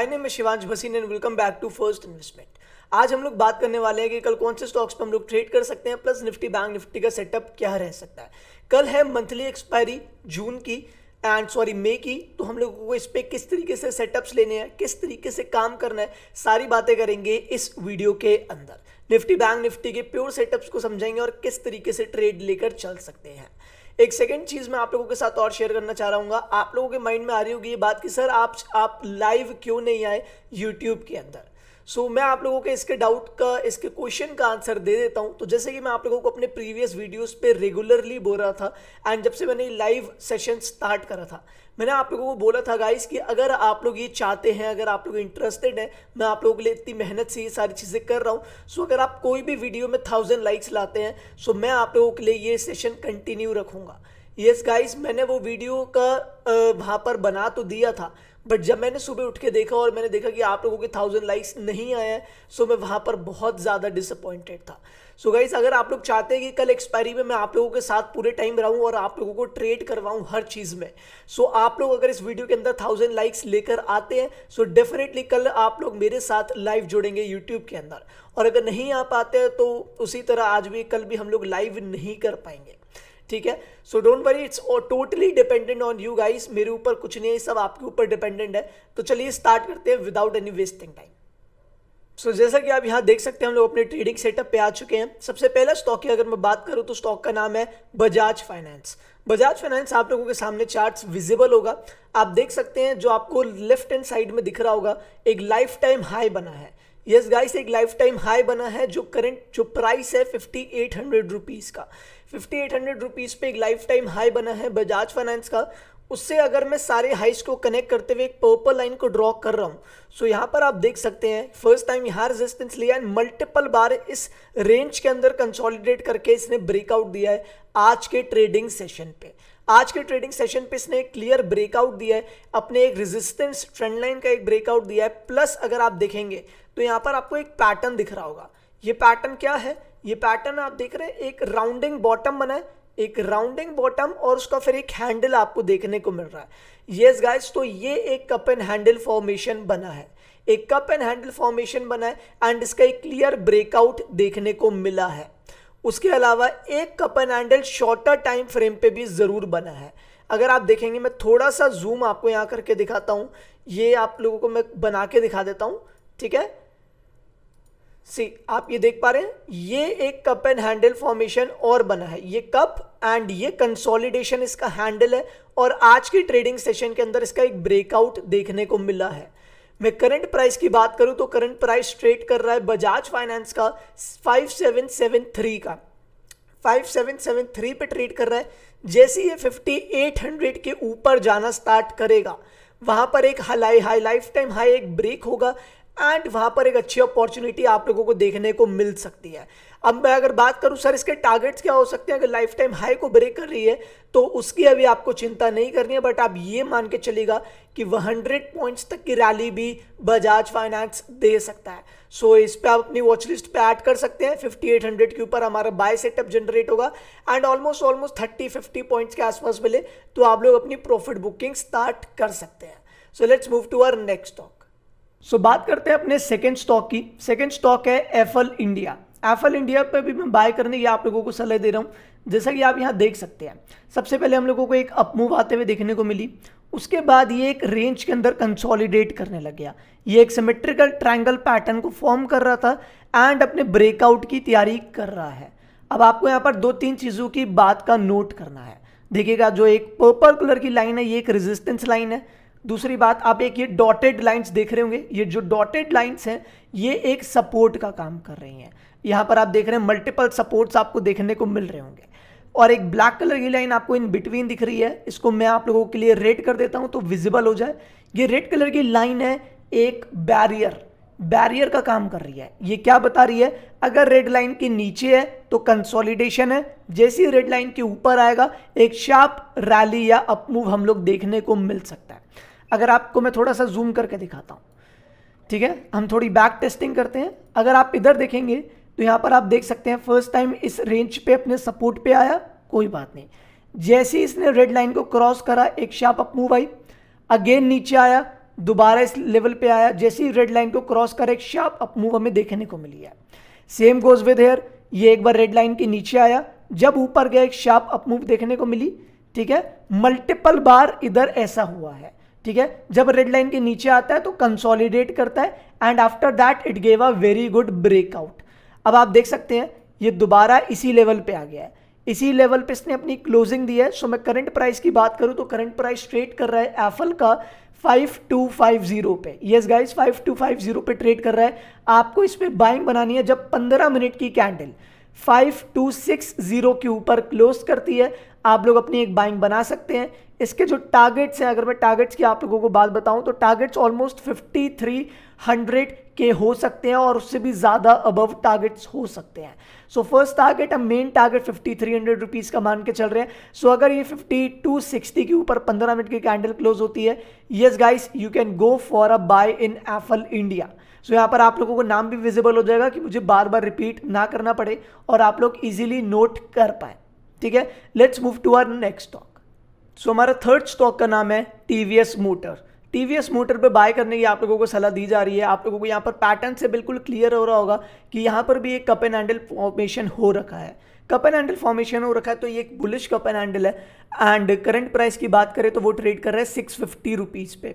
हाय ने मैं Shivansh Bhasin and welcome back to first investment आज हम लोग बात करने वाले हैं कि कल कौन से स्टॉक्स पर हम लोग ट्रेड कर सकते हैं प्लस निफ्टी बैंक निफ्टी का सेटअप क्या रह सकता है कल है मंथली एक्सपायरी जून की एंड सॉरी मे की तो हम लोगों को इस पर किस तरीके से सेटअप्स लेने हैं किस तरीके से काम करना है सारी बातें करेंगे इस वीडियो के अंदर निफ्टी बैंक निफ्टी के प्योर सेटअप्स को समझेंगे और किस तरीके से ट्रेड लेकर चल सकते हैं एक सेकेंड चीज़ मैं आप लोगों के साथ और शेयर करना चाह रहा आप लोगों के माइंड में आ रही होगी ये बात कि सर आप आप लाइव क्यों नहीं आए यूट्यूब के अंदर सो so, मैं आप लोगों के इसके डाउट का इसके क्वेश्चन का आंसर दे देता हूं तो जैसे कि मैं आप लोगों को अपने प्रीवियस वीडियोस पे रेगुलरली बोल रहा था एंड जब से मैंने लाइव सेशन स्टार्ट करा था मैंने आप लोगों को बोला था गाइस कि अगर आप लोग ये चाहते हैं अगर आप लोग इंटरेस्टेड हैं मैं आप लोगों के लिए इतनी मेहनत से ये सारी चीज़ें कर रहा हूँ सो अगर आप कोई भी वीडियो में थाउजेंड लाइक्स लाते हैं सो मैं आप लोगों के लिए ये सेशन कंटिन्यू रखूँगा यस yes गाइस मैंने वो वीडियो का वहाँ पर बना तो दिया था बट जब मैंने सुबह उठ के देखा और मैंने देखा कि आप लोगों के थाउजेंड लाइक्स नहीं आए हैं सो मैं वहाँ पर बहुत ज़्यादा डिसअपॉइंटेड था सो so गाइज अगर आप लोग चाहते हैं कि कल एक्सपायरी में मैं आप लोगों के साथ पूरे टाइम रहूँ और आप लोगों को ट्रेड करवाऊँ हर चीज़ में सो so आप लोग अगर इस वीडियो के अंदर थाउजेंड लाइक्स लेकर आते हैं सो so डेफिनेटली कल आप लोग मेरे साथ लाइव जुड़ेंगे यूट्यूब के अंदर और अगर नहीं आ पाते हैं तो उसी तरह आज भी कल भी हम लोग लाइव नहीं कर पाएंगे ठीक है so don't worry it's totally dependent on you guys मेरे ऊपर कुछ नहीं है सब आपके ऊपर डिपेंडेंट है तो चलिए स्टार्ट करते हैं without any wasting time so जैसा कि आप यहाँ देख सकते हैं हम लोग अपने ट्रेडिंग सेटअप पे आ चुके हैं सबसे पहला स्टॉक की अगर मैं बात करूँ तो स्टॉक का नाम है बजाज फाइनेंस बजाज फाइनेंस आप लोगों के सामने चार्ट्स विजिबल होगा आप देख सकते हैं जो आपको लेफ्ट हैंड साइड में दिख रहा होगा एक लाइफ टाइम हाई बना है यस yes गाइस एक लाइफ टाइम हाई बना है जो करंट जो प्राइस है फिफ्टी एट हंड्रेड रुपीज़ का फिफ्टी एट हंड्रेड रुपीज़ पे एक लाइफ टाइम हाई बना है बजाज फाइनेंस का उससे अगर मैं सारे हाइस को कनेक्ट करते हुए एक पर्पल लाइन को ड्रॉ कर रहा हूँ सो so, यहाँ पर आप देख सकते हैं फर्स्ट टाइम यहाँ रेजिस्टेंस लिया एंड मल्टीपल बार इस रेंज के अंदर कंसोलिडेट करके इसने ब्रेकआउट दिया है आज के ट्रेडिंग सेशन पे आज के ट्रेडिंग सेशन पे इसने एक क्लियर ब्रेकआउट दिया है अपने एक रेजिस्टेंस ट्रेंड लाइन का एक ब्रेकआउट दिया है प्लस अगर आप देखेंगे तो यहाँ पर आपको एक पैटर्न दिख रहा होगा ये पैटर्न क्या है ये पैटर्न आप देख रहे हैं एक राउंडिंग बॉटम बना है एक राउंडिंग बॉटम और उसका फिर एक हैंडल आपको देखने को मिल रहा है ये yes गाइस तो ये एक कप एंड हैंडल फॉर्मेशन बना है एक कप एंड हैंडल फॉर्मेशन बना है एंड इसका एक क्लियर ब्रेकआउट देखने को मिला है उसके अलावा एक cup and handle shorter time frame पे भी ज़रूर बना है अगर आप देखेंगे मैं थोड़ा सा जूम आपको यहाँ करके दिखाता हूँ ये आप लोगों को मैं बना के दिखा देता हूँ ठीक है सी आप ये देख पा रहे हैं ये एक कप एंड हैंडल फॉर्मेशन और बना है ये कप एंड ये कंसोलिडेशन इसका हैंडल है और आज की ट्रेडिंग सेशन के अंदर इसका एक ब्रेकआउट देखने को मिला है मैं करंट प्राइस की बात करूं तो करंट प्राइस ट्रेड कर रहा है बजाज फाइनेंस का 5773 का 5773 पे ट्रेड कर रहा है जैसे ये 5800 के ऊपर जाना स्टार्ट करेगा वहां पर एक हलाई हाई लाइफ टाइम हाई एक ब्रेक होगा एंड वहाँ पर एक अच्छी अपॉर्चुनिटी आप लोगों को देखने को मिल सकती है अब मैं अगर बात करूँ सर इसके टारगेट्स क्या हो सकते हैं अगर लाइफ टाइम हाई को ब्रेक कर रही है तो उसकी अभी आपको चिंता नहीं करनी है बट आप ये मान के चलेगा कि वह हंड्रेड पॉइंट्स तक की रैली भी बजाज फाइनेंस दे सकता है सो so, इस पर आप अपनी वॉच लिस्ट पर ऐड कर सकते हैं फिफ्टी एट हंड्रेड के ऊपर हमारा बाय सेटअप जनरेट होगा and almost almost thirty fifty points के आसपास मिले तो आप लोग अपनी प्रॉफिट बुकिंग स्टार्ट कर सकते हैं so let's move to our next top so so, बात करते हैं अपने सेकेंड स्टॉक की सेकेंड स्टॉक है एफल इंडिया एफल इंडिया पे भी मैं बाय करने की आप लोगों को सलाह दे रहा हूँ जैसा कि आप यहाँ देख सकते हैं सबसे पहले हम लोगों को एक अपमूव आते हुए देखने को मिली उसके बाद ये एक रेंज के अंदर कंसोलिडेट करने लग गया ये एक सिमेट्रिकल ट्रायंगल पैटर्न को फॉर्म कर रहा था एंड अपने ब्रेकआउट की तैयारी कर रहा है अब आपको यहाँ पर दो तीन चीज़ों की बात का नोट करना है देखिएगा जो एक पर्पल कलर की लाइन है ये एक रेजिस्टेंस लाइन है दूसरी बात आप एक ये डॉटेड लाइंस देख रहे होंगे ये जो डॉटेड लाइंस हैं ये एक सपोर्ट का काम कर रही हैं यहाँ पर आप देख रहे हैं मल्टीपल सपोर्ट्स आपको देखने को मिल रहे होंगे और एक ब्लैक कलर की लाइन आपको इन बिटवीन दिख रही है इसको मैं आप लोगों के लिए रेड कर देता हूँ तो विजिबल हो जाए ये रेड कलर की लाइन है एक बैरियर बैरियर का काम कर रही है ये क्या बता रही है अगर रेड लाइन के नीचे है तो कंसोलिडेशन है जैसी रेड लाइन के ऊपर आएगा एक शार्प रैली या अपमूव हम लोग देखने को मिल सकता है अगर आपको मैं थोड़ा सा जूम करके दिखाता हूँ ठीक है हम थोड़ी बैक टेस्टिंग करते हैं अगर आप इधर देखेंगे तो यहाँ पर आप देख सकते हैं फर्स्ट टाइम इस रेंज पे अपने सपोर्ट पे आया कोई बात नहीं जैसे ही इसने रेड लाइन को क्रॉस करा एक शार्प अप मूव आई अगेन नीचे आया दोबारा इस लेवल पे आया जैसे ही रेड लाइन को क्रॉस करा एक शार्प अप मूव हमें देखने को मिली है सेम गोज विद हेयर ये एक बार रेड लाइन के नीचे आया जब ऊपर गया एक शार्प अप मूव देखने को मिली ठीक है मल्टीपल बार इधर ऐसा हुआ है ठीक है जब रेड लाइन के नीचे आता है तो कंसोलिडेट करता है and after that it gave a very good breakout अब आप देख सकते हैं ये दोबारा इसी लेवल पे आ गया है इसी लेवल पे इसने अपनी क्लोजिंग दी है सो मैं करंट प्राइस की बात करूं तो करंट प्राइस ट्रेड कर रहा है एफल का 5250 पे यस गाइस 5250 पे ट्रेड कर रहा है आपको इस पर बाइंग बनानी है जब 15 मिनट की कैंडल 5260 के ऊपर क्लोज करती है आप लोग अपनी एक बाइंग बना सकते हैं इसके जो टारगेट्स हैं अगर मैं टारगेट्स की आप लोगों को बात बताऊं तो टारगेट्स ऑलमोस्ट 5300 के हो सकते हैं और उससे भी ज़्यादा अबव टारगेट्स हो सकते हैं सो फर्स्ट टारगेट हम main target fifty three hundred rupees का मान के चल रहे हैं सो so, अगर ये फिफ्टी टू सिक्सटी के ऊपर पंद्रह मिनट की कैंडल क्लोज होती है yes guys you can go for a buy in Affle India so यहाँ पर आप लोगों को नाम भी विजिबल हो जाएगा कि मुझे बार बार रिपीट ना करना पड़े और आप लोग इजीली नोट कर पाए ठीक है let's move to our next stock so हमारा थर्ड स्टॉक का नाम है टी मोटर टीवीएस मोटर पे बाय करने की आप लोगों को सलाह दी जा रही है आप लोगों को यहाँ पर पैटर्न से बिल्कुल क्लियर हो रहा होगा कि यहाँ पर भी एक कप एंड हैंडल फॉर्मेशन हो रखा है कप एंड हैंडल फॉर्मेशन हो रखा है तो ये एक बुलिश कप एंड हैंडल है एंड करंट प्राइस की बात करें तो वो ट्रेड कर रहा है सिक्स फिफ्टी रुपीज़ पे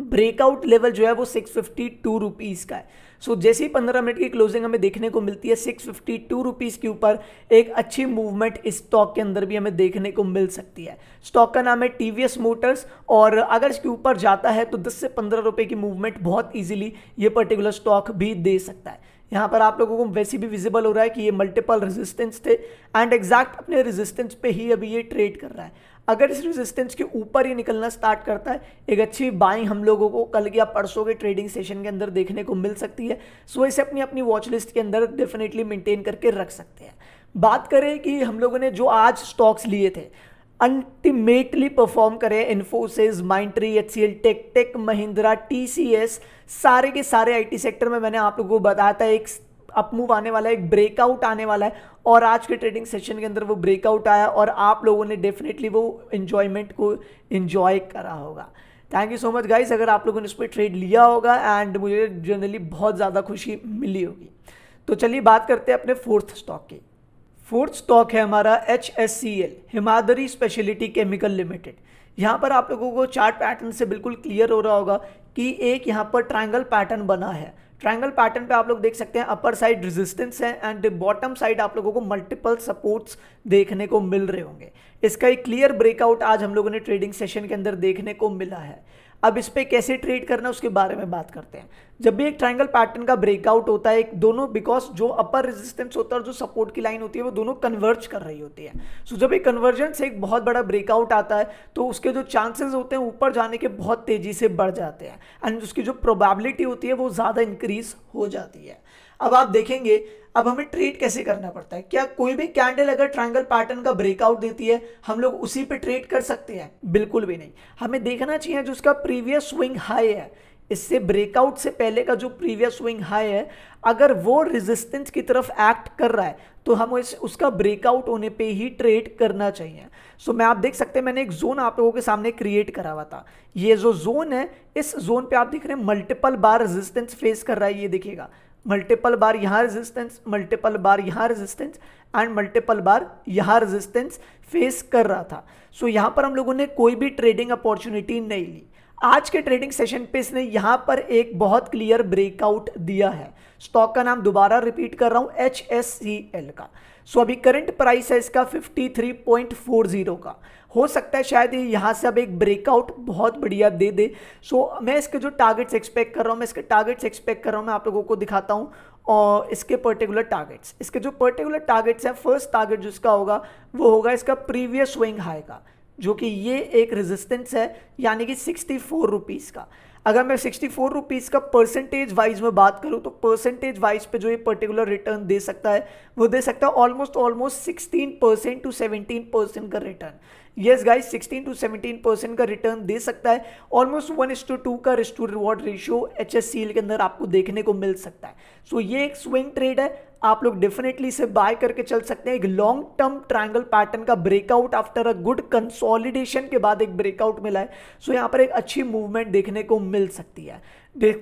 ब्रेकआउट लेवल जो है वो सिक्स फिफ्टी टू रुपीज़ का है सो so, जैसे ही पंद्रह मिनट की क्लोजिंग हमें देखने को मिलती है सिक्स फिफ्टी टू रुपीज़ के ऊपर एक अच्छी मूवमेंट इस स्टॉक के अंदर भी हमें देखने को मिल सकती है स्टॉक का नाम है टी वी एस मोटर्स और अगर इसके ऊपर जाता है तो दस से पंद्रह रुपये की मूवमेंट बहुत ईजिली ये पर्टिकुलर स्टॉक भी दे सकता है यहाँ पर आप लोगों को वैसे भी विजिबल हो रहा है कि ये मल्टीपल रेजिस्टेंस थे एंड एग्जैक्ट अपने रेजिस्टेंस पे ही अभी ये ट्रेड कर रहा है अगर इस रेजिस्टेंस के ऊपर ही निकलना स्टार्ट करता है एक अच्छी बाइंग हम लोगों को कल या परसों के ट्रेडिंग सेशन के अंदर देखने को मिल सकती है सो इसे अपनी अपनी वॉच लिस्ट के अंदर डेफिनेटली मेंटेन करके रख सकते हैं बात करें कि हम लोगों ने जो आज स्टॉक्स लिए थे अल्टीमेटली परफॉर्म करें Infosys Mindtree H C L tech tech Mahindra T C S सारे के सारे आई टी सेक्टर में मैंने आप लोगों को बताया था एक अपमूव आने वाला है एक ब्रेकआउट आने वाला है और आज के ट्रेडिंग सेशन के अंदर वो ब्रेकआउट आया और आप लोगों ने डेफिनेटली वो इन्जॉयमेंट को इन्जॉय करा होगा thank you so much guys अगर आप लोगों ने इस पर ट्रेड लिया होगा एंड मुझे जनरली बहुत ज़्यादा खुशी मिली होगी तो चलिए बात करते हैं अपने फोर्थ स्टॉक की फोर्थ स्टॉक है हमारा H S C L Himadri speciality chemical limited यहाँ पर आप लोगों को चार्ट पैटर्न से बिल्कुल क्लियर हो रहा होगा कि एक यहाँ पर ट्रायंगल पैटर्न बना है ट्रायंगल पैटर्न पे आप लोग देख सकते हैं अपर साइड रेजिस्टेंस है एंड बॉटम साइड आप लोगों को मल्टीपल सपोर्ट्स देखने को मिल रहे होंगे इसका एक क्लियर ब्रेकआउट आज हम लोगों ने ट्रेडिंग सेशन के अंदर देखने को मिला है अब इस पर कैसे ट्रेड करना है उसके बारे में बात करते हैं जब भी एक ट्राइंगल पैटर्न का ब्रेकआउट होता है एक दोनों बिकॉज जो अपर रेजिस्टेंस होता है और जो सपोर्ट की लाइन होती है वो दोनों कन्वर्ज कर रही होती है सो so, जब एक कन्वर्जन से एक बहुत बड़ा ब्रेकआउट आता है तो उसके जो चांसेस होते हैं ऊपर जाने के बहुत तेज़ी से बढ़ जाते हैं एंड उसकी जो प्रोबेबिलिटी होती है वो ज़्यादा इंक्रीज हो जाती है अब आप देखेंगे अब हमें ट्रेड कैसे करना पड़ता है क्या कोई भी कैंडल अगर ट्रायंगल पैटर्न का ब्रेकआउट देती है हम लोग उसी पे ट्रेड कर सकते हैं बिल्कुल भी नहीं हमें देखना चाहिए जो उसका प्रीवियस स्विंग हाई है इससे ब्रेकआउट से पहले का जो प्रीवियस स्विंग हाई है अगर वो रेजिस्टेंस की तरफ एक्ट कर रहा है तो हम इस उसका ब्रेकआउट होने पे ही ट्रेड करना चाहिए सो so, मैं आप देख सकते हैं मैंने एक जोन आप लोगों के सामने क्रिएट करा हुआ था ये जो जोन है इस जोन पे आप देख रहे हैं मल्टीपल बार रेजिस्टेंस फेस कर रहा है ये देखिएगा मल्टीपल बार यहाँ रेजिस्टेंस मल्टीपल बार यहाँ रेजिस्टेंस एंड मल्टीपल बार यहाँ रेजिस्टेंस फेस कर रहा था सो so, यहाँ पर हम लोगों ने कोई भी ट्रेडिंग अपॉर्चुनिटी नहीं ली आज के ट्रेडिंग सेशन पे इसने यहाँ पर एक बहुत क्लियर ब्रेकआउट दिया है स्टॉक का नाम दोबारा रिपीट कर रहा हूँ एच एस सी एल का सो so, अभी करंट प्राइस है इसका 53.40 का हो सकता है शायद ये यहाँ से अब एक ब्रेकआउट बहुत बढ़िया दे दे सो so, मैं इसके जो टारगेट्स एक्सपेक्ट कर रहा हूँ मैं इसके टारगेट्स एक्सपेक्ट कर रहा हूँ मैं आप लोगों को दिखाता हूँ और इसके पर्टिकुलर टारगेट्स इसके जो पर्टिकुलर टारगेट्स हैं फर्स्ट टारगेट जो इसका होगा वो होगा इसका प्रीवियस स्विंग हाई का जो कि ये एक रेजिस्टेंस है यानी कि सिक्सटी फोर रुपीज़ का अगर मैं सिक्सटी फोर रुपीज़ का परसेंटेज वाइज में बात करूँ तो परसेंटेज वाइज पे जो ये पर्टिकुलर रिटर्न दे सकता है वो दे सकता है almost almost sixteen percent to seventeen percent का return yes guys sixteen to seventeen percent का रिटर्न दे सकता है almost one is to two two रिस्टू रिवॉर्ड रेशियो एच के अंदर आपको देखने को मिल सकता है सो so, ये एक स्विंग ट्रेड है आप लोग डेफिनेटली इसे बाय करके चल सकते हैं एक लॉन्ग टर्म ट्रायंगल पैटर्न का breakout after a good consolidation के बाद एक ब्रेकआउट मिला है सो यहाँ पर एक अच्छी मूवमेंट देखने को मिल सकती है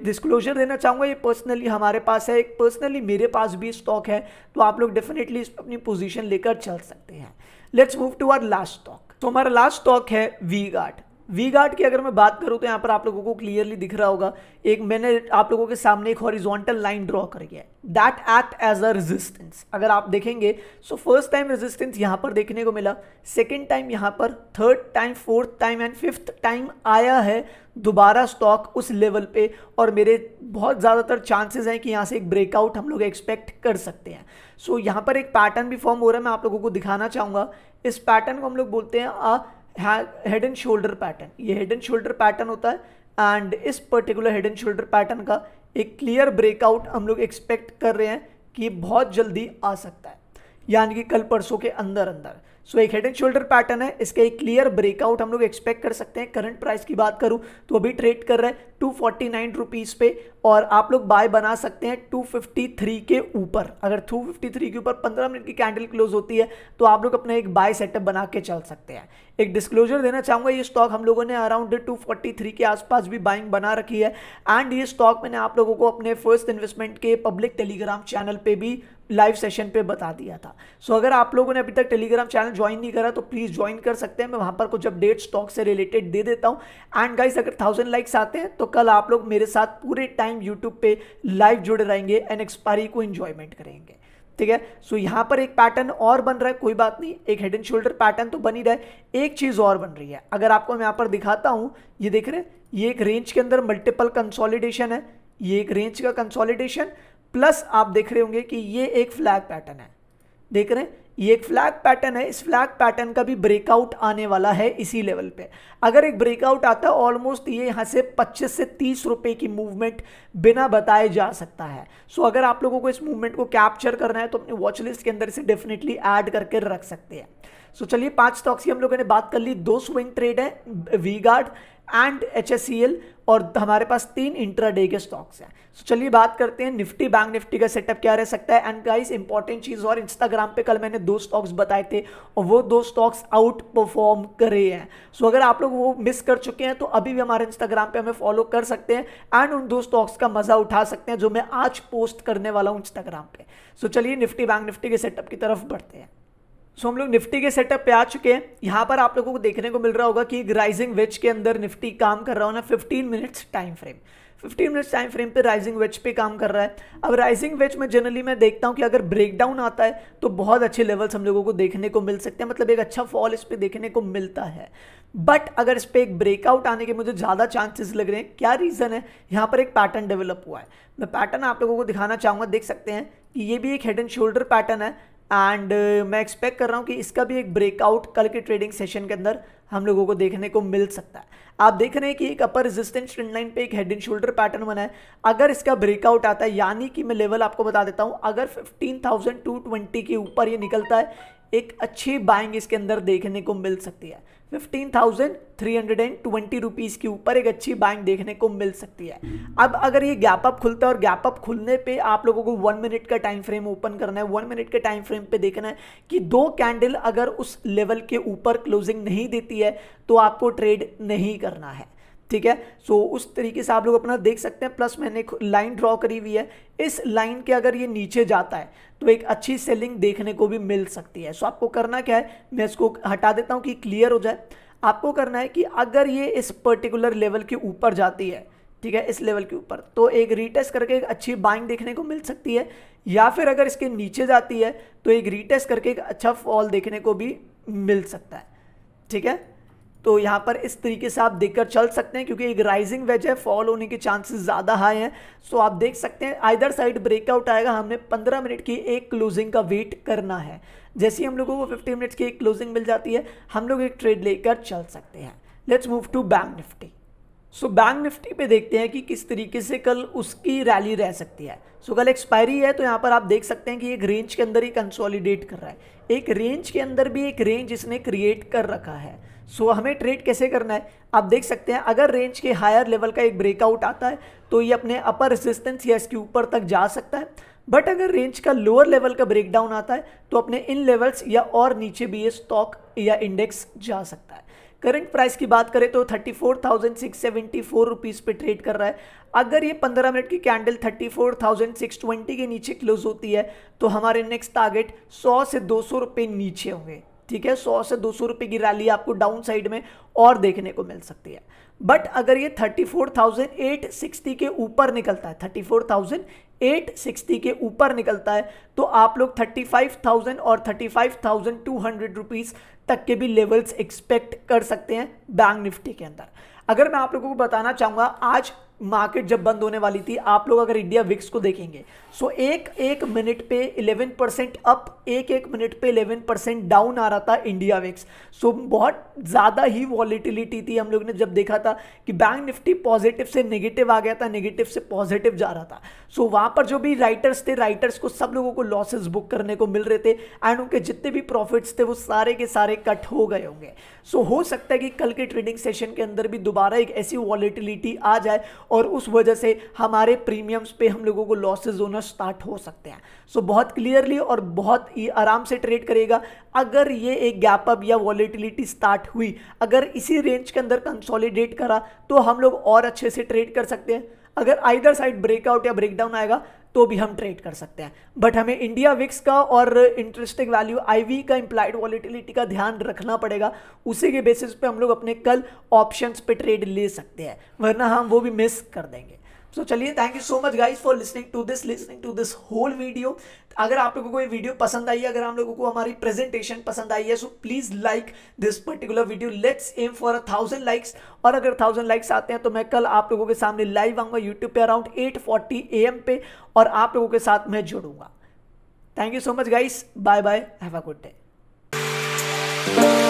डिस्क्लोजर देना चाहूँगा ये पर्सनली हमारे पास है एक पर्सनली मेरे पास भी स्टॉक है तो आप लोग डेफिनेटली अपनी पोजीशन लेकर चल सकते हैं let's move to our last stock तो हमारा लास्ट स्टॉक है वी गार्ड वी गार्ड की अगर मैं बात करूँ तो यहाँ पर आप लोगों को क्लियरली दिख रहा होगा एक मैंने आप लोगों के सामने एक हॉरिजॉन्टल लाइन ड्रॉ कर गया है that act as a resistance अगर आप देखेंगे सो फर्स्ट टाइम रेजिस्टेंस यहाँ पर देखने को मिला सेकेंड टाइम यहाँ पर third time fourth time and fifth time आया है दोबारा स्टॉक उस लेवल पे और मेरे बहुत ज़्यादातर चांसेस हैं कि यहाँ से एक ब्रेकआउट हम लोग एक्सपेक्ट कर सकते हैं सो so, यहाँ पर एक पैटर्न भी फॉर्म हो रहा है मैं आप लोगों को दिखाना चाहूँगा इस पैटर्न को हम लोग बोलते हैं a head and shoulder pattern ये हेड एंड शोल्डर पैटर्न होता है एंड इस particular head and shoulder pattern का एक क्लियर ब्रेकआउट हम लोग एक्सपेक्ट कर रहे हैं कि बहुत जल्दी आ सकता है यानी कि कल परसों के अंदर अंदर सो so, एक हेड एंड शोल्डर पैटर्न है इसके एक क्लियर ब्रेकआउट हम लोग एक्सपेक्ट कर सकते हैं करंट प्राइस की बात करूं तो अभी ट्रेड कर रहे हैं टू फोर्टी नाइन रुपीज़ पे और आप लोग बाय बना सकते हैं टू फिफ्टी थ्री के ऊपर अगर टू फिफ्टी थ्री के ऊपर पंद्रह मिनट की कैंडल क्लोज होती है तो आप लोग अपना एक बाय सेटअप बना के चल सकते हैं एक डिस्क्लोजर देना चाहूँगा ये स्टॉक हम लोगों ने अराउंड 243 के आसपास भी बाइंग बना रखी है एंड ये स्टॉक मैंने आप लोगों को अपने फर्स्ट इन्वेस्टमेंट के पब्लिक टेलीग्राम चैनल पे भी लाइव सेशन पे बता दिया था सो so, अगर आप लोगों ने अभी तक टेलीग्राम चैनल ज्वाइन नहीं करा तो प्लीज़ ज्वाइन कर सकते हैं मैं वहाँ पर कुछ अपडेट स्टॉक से रिलेटेड दे देता हूँ एंड गाइस अगर थाउजेंड लाइक्स आते हैं तो कल आप लोग मेरे साथ पूरे टाइम यूट्यूब पे लाइव जुड़े रहेंगे एंड एक्सपायरी को इन्जॉयमेंट करेंगे ठीक है सो यहां पर एक पैटर्न और बन रहा है कोई बात नहीं एक हेड एंड शोल्डर पैटर्न तो बनी रहा है एक चीज़ और बन रही है अगर आपको मैं यहां पर दिखाता हूं ये देख रहे ये एक रेंज के अंदर मल्टीपल कंसोलिडेशन है ये एक रेंज का कंसोलिडेशन प्लस आप देख रहे होंगे कि ये एक फ्लैग पैटर्न है देख रहे हैं ये एक फ्लैग पैटर्न है इस फ्लैग पैटर्न का भी ब्रेकआउट आने वाला है इसी लेवल पे अगर एक ब्रेकआउट आता है ऑलमोस्ट ये यहाँ से 25 से 30 रुपए की मूवमेंट बिना बताए जा सकता है सो so अगर आप लोगों को इस मूवमेंट को कैप्चर करना है तो अपने वॉच लिस्ट के अंदर इसे डेफिनेटली ऐड करके रख सकते हैं सो so चलिए पांच स्टॉक्स की हम लोगों ने बात कर ली दो स्विंग ट्रेड है वी गार्ड एंड एच और हमारे पास तीन इंट्राडे के स्टॉक्स हैं सो so, चलिए बात करते हैं निफ्टी बैंक निफ्टी का सेटअप क्या रह सकता है एंड गाइस इंपॉर्टेंट चीज़ और इंस्टाग्राम पे कल मैंने दो स्टॉक्स बताए थे और वो दो स्टॉक्स आउट परफॉर्म करे हैं सो so, अगर आप लोग वो मिस कर चुके हैं तो अभी भी हमारे इंस्टाग्राम पे हमें फॉलो कर सकते हैं एंड उन दो स्टॉक्स का मज़ा उठा सकते हैं जो मैं आज पोस्ट करने वाला हूँ इंस्टाग्राम पर सो so, चलिए निफ्टी बैंक निफ्टी के सेटअप की तरफ बढ़ते हैं सो so, हम लोग निफ्टी के सेटअप पे आ चुके हैं यहाँ पर आप लोगों को देखने को मिल रहा होगा कि राइजिंग वेज के अंदर निफ्टी काम कर रहा हो ना 15 minutes time frame 15 minutes time frame पे राइजिंग वेज पे काम कर रहा है अब राइजिंग वेज में जनरली मैं देखता हूँ कि अगर ब्रेकडाउन आता है तो बहुत अच्छे लेवल्स हम लोगों को देखने को मिल सकते हैं मतलब एक अच्छा फॉल इस पर देखने को मिलता है बट अगर इस पर एक ब्रेकआउट आने के मुझे ज़्यादा चांसेस लग रहे हैं क्या रीज़न है यहाँ पर एक पैटर्न डेवलप हुआ है मैं पैटर्न आप लोगों को दिखाना चाहूँगा देख सकते हैं कि ये भी एक हेड एंड शोल्डर पैटर्न है एंड uh, मैं एक्सपेक्ट कर रहा हूँ कि इसका भी एक ब्रेकआउट कल के ट्रेडिंग सेशन के अंदर हम लोगों को देखने को मिल सकता है आप देख रहे हैं कि एक अपर रेजिस्टेंस ट्रेंड लाइन पे एक हेड एंड शोल्डर पैटर्न बना है अगर इसका ब्रेकआउट आता है यानी कि मैं लेवल आपको बता देता हूँ अगर 15,220 के ऊपर ये निकलता है एक अच्छी बाइंग इसके अंदर देखने को मिल सकती है fifteen thousand three hundred and twenty rupees के ऊपर एक अच्छी बाइंग देखने को मिल सकती है अब अगर ये गैप अप खुलता है और गैप अप खुलने पे आप लोगों को वन मिनट का टाइम फ्रेम ओपन करना है वन मिनट के टाइम फ्रेम पे देखना है कि दो कैंडल अगर उस लेवल के ऊपर क्लोजिंग नहीं देती है तो आपको ट्रेड नहीं करना है ठीक है सो so, उस तरीके से आप लोग अपना देख सकते हैं प्लस मैंने एक लाइन ड्रॉ करी हुई है इस लाइन के अगर ये नीचे जाता है तो एक अच्छी सेलिंग देखने को भी मिल सकती है सो so, आपको करना क्या है मैं इसको हटा देता हूँ कि क्लियर हो जाए आपको करना है कि अगर ये इस पर्टिकुलर लेवल के ऊपर जाती है ठीक है इस लेवल के ऊपर तो एक रीटेस्ट करके एक अच्छी बाइंग देखने को मिल सकती है या फिर अगर इसके नीचे जाती है तो एक रीटेस्ट करके एक अच्छा फॉल देखने को भी मिल सकता है ठीक है तो यहाँ पर इस तरीके से आप देखकर चल सकते हैं क्योंकि एक राइजिंग वेज है फॉल होने के चांसेस ज़्यादा हाई हैं सो आप देख सकते हैं आइदर साइड ब्रेकआउट आएगा हमने 15 मिनट की एक क्लोजिंग का वेट करना है जैसे ही हम लोगों को 15 मिनट्स की एक क्लोजिंग मिल जाती है हम लोग एक ट्रेड लेकर चल सकते हैं let's move to bank Nifty so bank Nifty पे देखते हैं कि किस तरीके से कल उसकी रैली रह सकती है सो so, कल एक्सपायरी है तो यहाँ पर आप देख सकते हैं कि एक रेंज के अंदर ही कंसोलिडेट कर रहा है एक रेंज के अंदर भी एक रेंज इसने क्रिएट कर रखा है सो so, हमें ट्रेड कैसे करना है आप देख सकते हैं अगर रेंज के हायर लेवल का एक ब्रेकआउट आता है तो ये अपने अपर रेजिस्टेंस या इसके ऊपर तक जा सकता है बट अगर रेंज का लोअर लेवल का ब्रेकडाउन आता है तो अपने इन लेवल्स या और नीचे भी ये स्टॉक या इंडेक्स जा सकता है करंट प्राइस की बात करें तो thirty four thousand six seventy four rupees पे ट्रेड कर रहा है अगर ये पंद्रह मिनट की candle thirty four thousand six twenty के नीचे क्लोज होती है तो हमारे नेक्स्ट टारगेट सौ से दो सौ रुपये नीचे होंगे ठीक है सौ से दो सौ रुपये की रैली आपको डाउन साइड में और देखने को मिल सकती है बट अगर ये thirty four thousand eight sixty के ऊपर निकलता है thirty four thousand eight sixty के ऊपर निकलता है तो आप लोग थर्टी फाइव थाउजेंड और thirty five thousand two hundred rupees तक के भी लेवल्स एक्सपेक्ट कर सकते हैं बैंक निफ्टी के अंदर अगर मैं आप लोगों को बताना चाहूँगा आज मार्केट जब बंद होने वाली थी आप लोग अगर इंडिया विक्स को देखेंगे सो एक एक मिनट पे 11 परसेंट अप एक एक मिनट पे 11 परसेंट डाउन आ रहा था इंडिया विक्स सो बहुत ज़्यादा ही वॉलीटिलिटी थी हम लोग ने जब देखा था कि बैंक निफ्टी पॉजिटिव से नेगेटिव आ गया था नेगेटिव से पॉजिटिव जा रहा था सो so, वहाँ पर जो भी राइटर्स थे राइटर्स को सब लोगों को लॉसेज बुक करने को मिल रहे थे एंड उनके जितने भी प्रॉफिट्स थे वो सारे के सारे कट हो गए होंगे सो so, हो सकता है कि कल के ट्रेडिंग सेशन के अंदर भी दोबारा एक ऐसी वॉलीटिलिटी आ जाए और उस वजह से हमारे प्रीमियम्स पे हम लोगों को लॉसेज होना स्टार्ट हो सकते हैं सो so, बहुत क्लियरली और बहुत ही आराम से ट्रेड करेगा अगर ये एक गैप अप या वॉलीटिलिटी स्टार्ट हुई अगर इसी रेंज के अंदर कंसोलिडेट करा तो हम लोग और अच्छे से ट्रेड कर सकते हैं अगर आइदर साइड ब्रेकआउट या ब्रेकडाउन आएगा तो भी हम ट्रेड कर सकते हैं बट हमें इंडिया विक्स का और इंटरेस्टिंग वैल्यू आईवी का इंप्लाइड वॉलिटिलिटी का ध्यान रखना पड़ेगा उसी के बेसिस पे हम लोग अपने कल ऑप्शंस पे ट्रेड ले सकते हैं वरना हम वो भी मिस कर देंगे सो चलिए thank you so much guys for listening to this listening to this whole video अगर आप लोगों को ये वीडियो पसंद आई है अगर हम लोगों को हमारी प्रेजेंटेशन पसंद आई है so please like this particular video let's aim for a thousand likes और अगर थाउजेंड लाइक्स आते हैं तो मैं कल आप लोगों के सामने लाइव आऊंगा यूट्यूब पे around eight forty A M पे और आप लोगों के साथ मैं जुड़ूंगा thank you so much guys bye bye have a good day